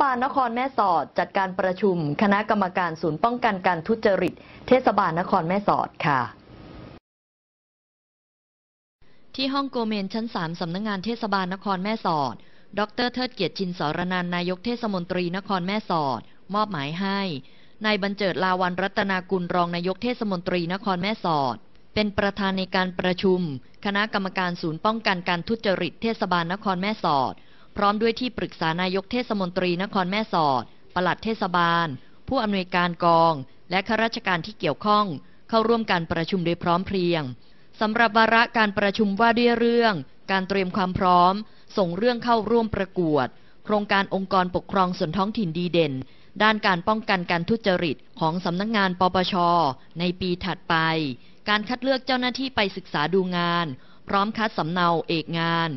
บาลนครแม่สอดจัดการประชุม คณะกรรมการศูนย์ป้องกันการทุจริต เทศบาลนครแม่สอดค่ะ ที่ห้องโกเมนชั้นสามสำนักงงานเทศบาลนครแม่สอด ดร เทิดเกียรติชินสรนันนายกเทศมนตรีนครแม่สอด มอบหมายให้นายบรรเจิดลาวันรัตนากุลรองนายกเทศมนตรีนครแม่สอด เป็นประธานในการประชุม คณะกรรมการศูนย์ป้องกันการทุจริตเทศบาลนครแม่สอดพร้อมด้วยที่ปรึกษานายกเทศมนตรีนครแม่สอดปลัดเทศบาล ผู้อำนวยการกอง และข้าราชการที่เกี่ยวข้องเข้าร่วมการประชุมโดยพร้อมเพรียงสำหรับวาระการประชุมว่าด้วยเรื่อง การเตรียมความพร้อม ส่งเรื่องเข้าร่วมประกวดโครงการองค์กรปกครองส่วนท้องถิ่นดีเด่น ด้านการป้องกันการทุจริตของสำนักงงานปปชในปีถัดไป การคัดเลือกเจ้าหน้าที่ไปศึกษาดูงาน พร้อมคัดสำเนาเอกงาน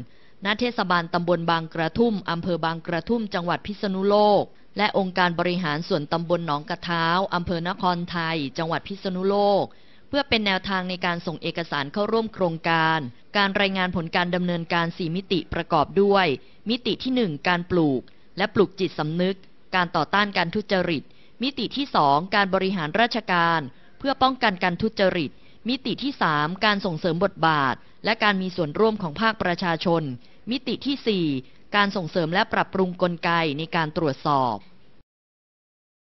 ณเทศบาลตำบลบางกระทุ่มอำเภอบางกระทุ่มจังหวัดพิษณุโลก และองค์การบริหารส่วนตำบลหนองกระเท้าอำเภอนครไทย จังหวัดพิษณุโลก เพื่อเป็นแนวทางในการส่งเอกสารเข้าร่วมโครงการ การรายงานผลการดำเนินการ 4 มิติ ประกอบด้วย มิติที่ 1 การปลูก และปลูกจิตสำนึก การต่อต้านการทุจริต มิติที่ 2 การบริหารราชการ เพื่อป้องกันการทุจริตมิติที่ 3 การส่งเสริมบทบาท และการมีส่วนร่วมของภาคประชาชน มิติที่ 4 การส่งเสริมและปรับปรุงกลไกในการตรวจสอบ